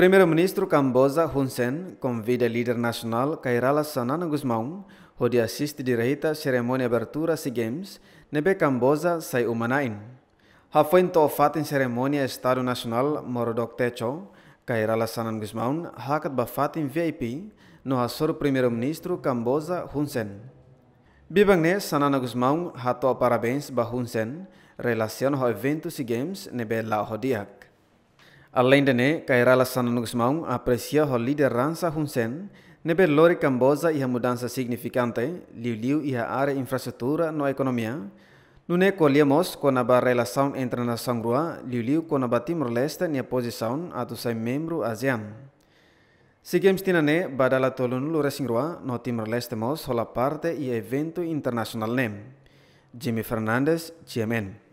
Primeiro-ministro Camboja Hun Sen convida líder nacional Kairala Sanana Gusmão, onde assiste direita ceremonia cerimônia abertura SEA Games, nebe Camboja sai umanain. Ha foi la ceremonia cerimônia Estado Nacional Morodok Techo, Kairala Sanan Gusmão, hakat bafat em VIP, no assor primeiro-ministro Camboja Hun Sen. Bibangne Sanana ha hatou parabéns ba Hun Sen, relaciona ao evento SEA Games nebe la hodiak. Além de ne, kaira la sana nugus maun aprecia ho líder Ransa Hun Sen, nebe lori Camboja iha e mudanza significante, liu liu iha e are infrastructura no economia, nune koliemos ko naba relasaun entre na sangrua, liu liu ko naba Timor-Leste nia posisaun atu sai membru ASEAN. Sigemos tina ne, badala tolun lura singrua, no Timor-Leste mos hola parte i e evento internacional nem. Jimmy Fernandez, GMN.